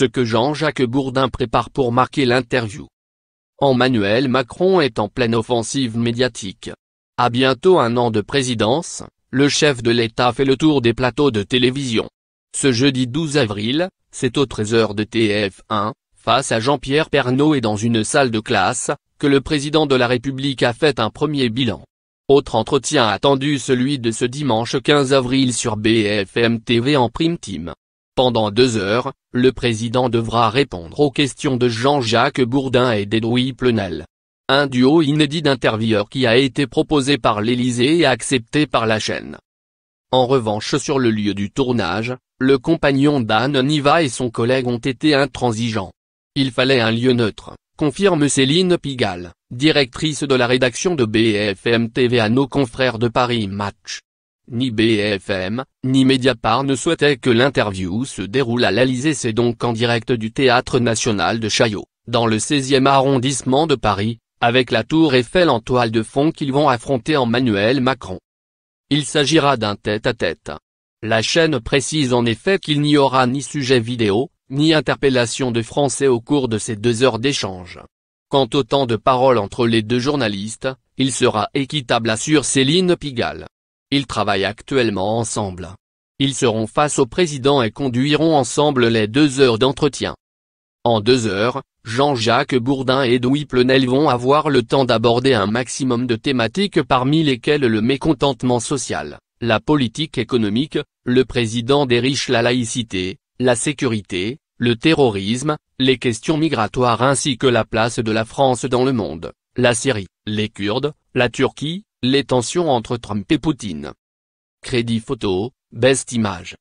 ce que Jean-Jacques Bourdin prépare pour marquer l'interview. Emmanuel Macron est en pleine offensive médiatique. À bientôt un an de présidence, le chef de l'État fait le tour des plateaux de télévision. Ce jeudi 12 avril, c'est au 13h de TF1, face à Jean-Pierre Pernaud et dans une salle de classe, que le président de la République a fait un premier bilan. Autre entretien attendu celui de ce dimanche 15 avril sur BFM TV en prime time. Pendant deux heures, le président devra répondre aux questions de Jean-Jacques Bourdin et d'Edoui Plenel. Un duo inédit d'intervieweurs qui a été proposé par l'Élysée et accepté par la chaîne. En revanche sur le lieu du tournage, le compagnon d'Anne Niva et son collègue ont été intransigeants. Il fallait un lieu neutre, confirme Céline Pigalle, directrice de la rédaction de BFM TV à nos confrères de Paris Match. Ni BFM, ni Mediapart ne souhaitaient que l'interview se déroule à l'Alysée c'est donc en direct du Théâtre National de Chaillot, dans le 16e arrondissement de Paris, avec la tour Eiffel en toile de fond qu'ils vont affronter en Manuel Macron. Il s'agira d'un tête-à-tête. La chaîne précise en effet qu'il n'y aura ni sujet vidéo, ni interpellation de Français au cours de ces deux heures d'échange. Quant au temps de parole entre les deux journalistes, il sera équitable assure Céline Pigalle. Ils travaillent actuellement ensemble. Ils seront face au président et conduiront ensemble les deux heures d'entretien. En deux heures, Jean-Jacques Bourdin et Louis Plenel vont avoir le temps d'aborder un maximum de thématiques parmi lesquelles le mécontentement social, la politique économique, le président des riches la laïcité, la sécurité, le terrorisme, les questions migratoires ainsi que la place de la France dans le monde, la Syrie, les Kurdes, la Turquie, les tensions entre Trump et Poutine. Crédit photo, Best Image.